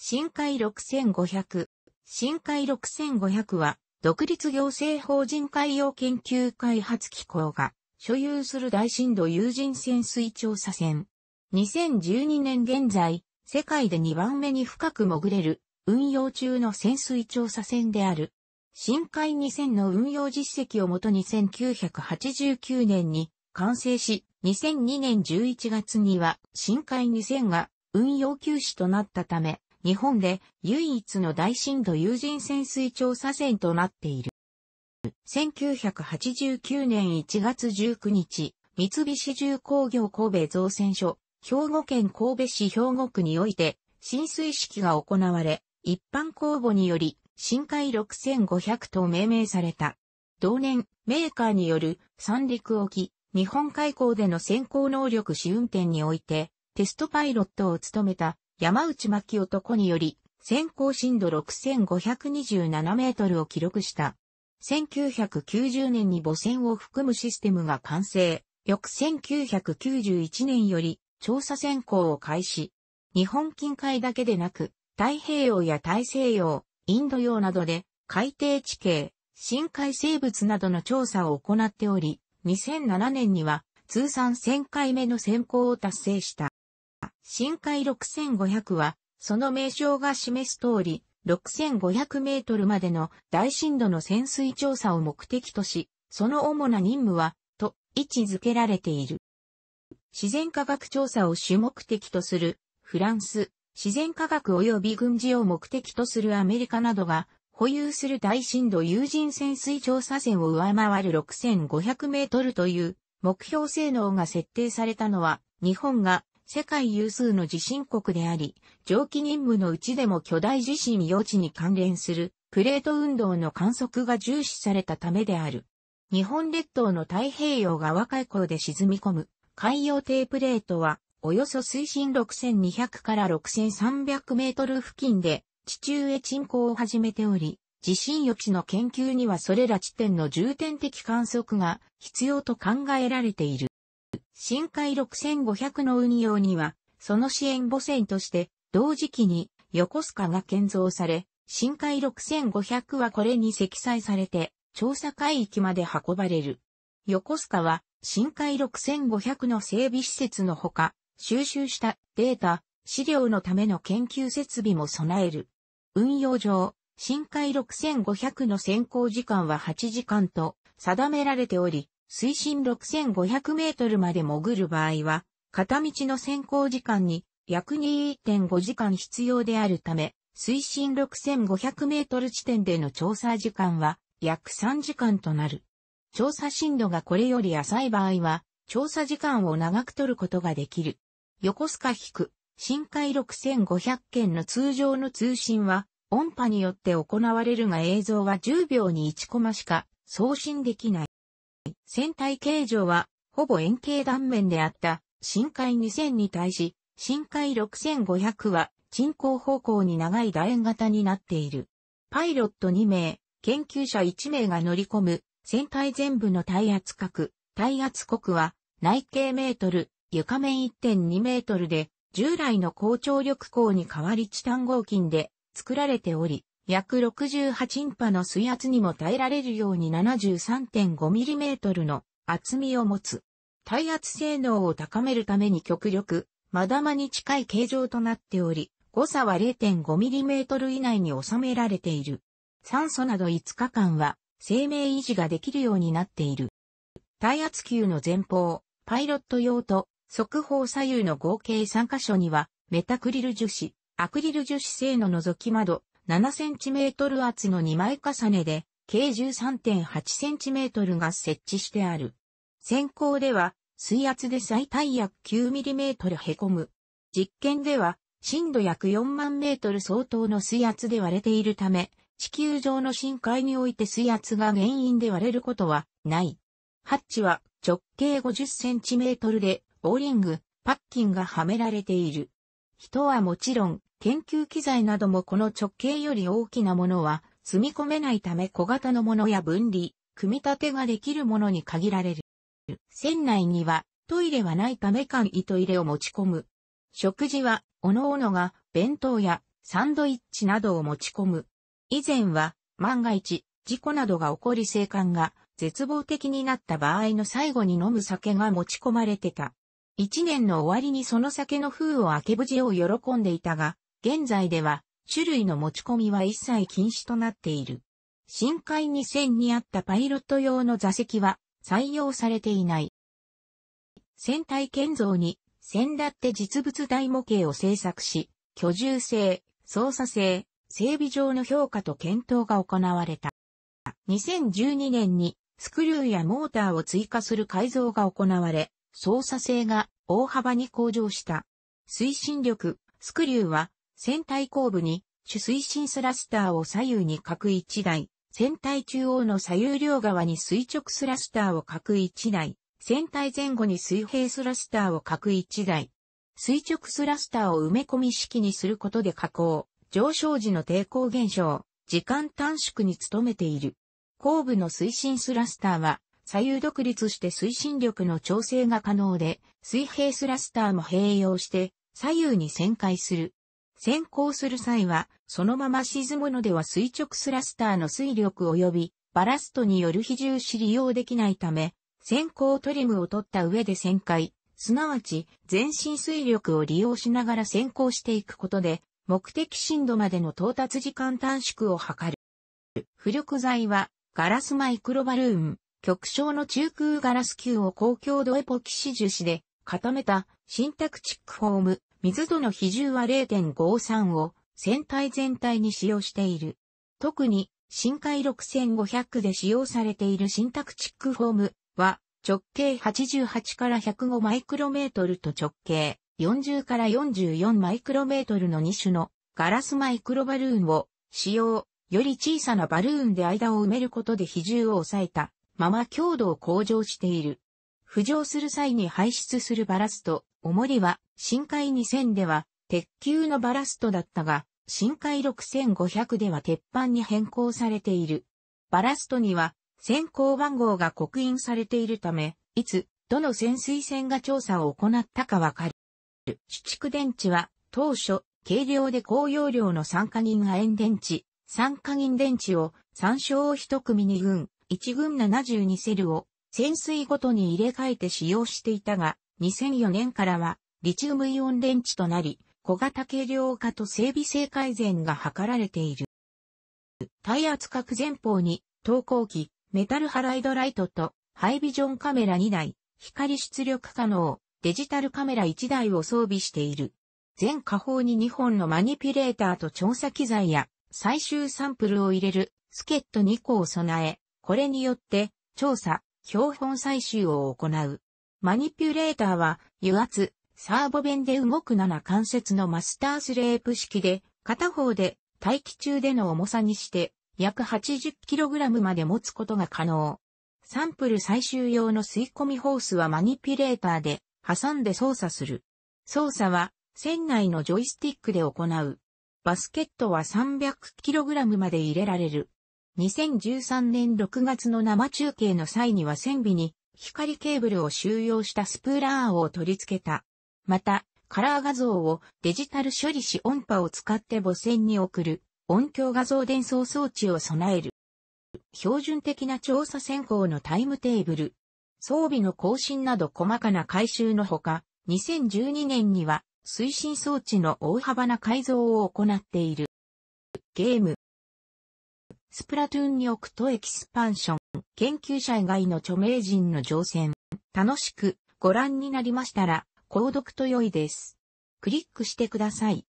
深海6500。深海6500は、独立行政法人海洋研究開発機構が所有する大深度有人潜水調査船。2012年現在、世界で2番目に深く潜れる運用中の潜水調査船である。深海2000の運用実績をもとに1989年に完成し、2002年11月には深海2000が運用休止となったため、日本で唯一の大震度有人潜水調査船となっている。1989年1月19日、三菱重工業神戸造船所、兵庫県神戸市兵庫区において、浸水式が行われ、一般公募により、深海6500と命名された。同年、メーカーによる三陸沖、日本海溝での先行能力試運転において、テストパイロットを務めた山内巻男により、先行震度6527メートルを記録した。1990年に母船を含むシステムが完成。翌1991年より調査先行を開始。日本近海だけでなく、太平洋や大西洋、インド洋などで海底地形、深海生物などの調査を行っており、2007年には通算1000回目の先行を達成した。深海6500は、その名称が示す通り、6500メートルまでの大深度の潜水調査を目的とし、その主な任務は、と位置づけられている。自然科学調査を主目的とする、フランス、自然科学及び軍事を目的とするアメリカなどが、保有する大深度有人潜水調査船を上回る6500メートルという目標性能が設定されたのは、日本が世界有数の地震国であり、蒸気任務のうちでも巨大地震予知に関連するプレート運動の観測が重視されたためである。日本列島の太平洋が若い頃で沈み込む海洋低プレートは、およそ水深6200から6300メートル付近で地中へ沈降を始めており、地震予知の研究にはそれら地点の重点的観測が必要と考えられている。深海6500の運用には、その支援母船として、同時期に横須賀が建造され、深海6500はこれに積載されて、調査海域まで運ばれる。横須賀は、深海6500の整備施設のほか、収集したデータ、資料のための研究設備も備える。運用上、深海6500の先行時間は8時間と定められており、水深6500メートルまで潜る場合は、片道の潜航時間に約2.5時間必要であるため、水深6500メートル地点での調査時間は約3時間となる。調査深度がこれより浅い場合は、調査時間を長く取ることができる。横須賀引く、深海6500件の通常の通信は、音波によって行われるが映像は10秒に1コマしか送信できない。船体形状は、ほぼ円形断面であった、深海2000に対し、深海6500は、沈降方向に長い楕円型になっている。パイロット2名、研究者1名が乗り込む、船体全部の耐圧角、耐圧国は、内径メートル、床面1.2メートルで、従来の高張力鋼に代わりチタン合金で作られており、約68インパの水圧にも耐えられるように 73.5mm の厚みを持つ。耐圧性能を高めるために極力、まだまに近い形状となっており、誤差は 0.5mm 以内に収められている。酸素など5日間は生命維持ができるようになっている。耐圧球の前方、パイロット用と速報左右の合計3箇所にはメタクリル樹脂、アクリル樹脂製の除き窓、7cm 厚の2枚重ねで、計 13.8cm が設置してある。先行では、水圧で最大約 9mm 凹む。実験では、深度約4万メートル相当の水圧で割れているため、地球上の深海において水圧が原因で割れることはない。ハッチは直径50センチメートルで、オーリング、パッキンがはめられている。人はもちろん、研究機材などもこの直径より大きなものは積み込めないため小型のものや分離、組み立てができるものに限られる。船内にはトイレはないため簡易トイレを持ち込む。食事は、おのおのが弁当やサンドイッチなどを持ち込む。以前は、万が一、事故などが起こり生還が絶望的になった場合の最後に飲む酒が持ち込まれてた。一年の終わりにその酒の封を開け無事を喜んでいたが、現在では、種類の持ち込みは一切禁止となっている。深海2000にあったパイロット用の座席は採用されていない。船体建造に、船だって実物大模型を製作し、居住性、操作性、整備上の評価と検討が行われた。2012年にスクリューやモーターを追加する改造が行われ、操作性が大幅に向上した。推進力、スクリューは船体後部に主推進スラスターを左右に各1台、船体中央の左右両側に垂直スラスターを各1台、船体前後に水平スラスターを各1台。垂直スラスターを埋め込み式にすることで加工、上昇時の抵抗減少、時間短縮に努めている。後部の推進スラスターは、左右独立して推進力の調整が可能で、水平スラスターも併用して、左右に旋回する。先行する際は、そのまま沈むのでは垂直スラスターの水力及びバラストによる比重し利用できないため、先行トリムを取った上で旋回、すなわち全身水力を利用しながら先行していくことで、目的深度までの到達時間短縮を図る。浮力剤は、ガラスマイクロバルーン、極小の中空ガラス球を高強度エポキシ樹脂で固めたシンタクチックフォーム、水との比重は0.53を船体全体に使用している。特に深海6500で使用されているシンタクチックフォームは直径88から105マイクロメートルと直径40から44マイクロメートルの2種のガラスマイクロバルーンを使用、より小さなバルーンで間を埋めることで比重を抑えたまま強度を向上している。浮上する際に排出するバラスト、重りは深海2000では、鉄球のバラストだったが、深海6500では鉄板に変更されている。バラストには、先行番号が刻印されているため、いつ、どの潜水船が調査を行ったかわかる。主蓄電池は、当初、軽量で高容量の酸化銀亜鉛電池、酸化銀電池を、参照を1組2群、1群72セルを、潜水ごとに入れ替えて使用していたが、2004年からは、リチウムイオン電池となり、小型軽量化と整備性改善が図られている。耐圧角前方に、投光機、メタルハライドライトと、ハイビジョンカメラ2台、光出力可能、デジタルカメラ1台を装備している。全下方に2本のマニピュレーターと調査機材や最終サンプルを入れるスケット2個を備え、これによって調査、標本採集を行う。マニピュレーターは油圧、サーボ弁で動く7関節のマスタースレープ式で、片方で待機中での重さにして約 80kg まで持つことが可能。サンプル最終用の吸い込みホースはマニピュレーターで挟んで操作する。操作は船内のジョイスティックで行う。バスケットは 300kg まで入れられる。2013年6月の生中継の際には船尾に光ケーブルを収容したスプーラーを取り付けた。また、カラー画像をデジタル処理し音波を使って母線に送る音響画像伝送装置を備える。標準的な調査選考のタイムテーブル、装備の更新など細かな改修のほか、2012年には推進装置の大幅な改造を行っている。ゲーム。スプラトゥーンに置くとエキスパンション、研究者以外の著名人の乗船、楽しくご覧になりましたら、購読と良いです。クリックしてください。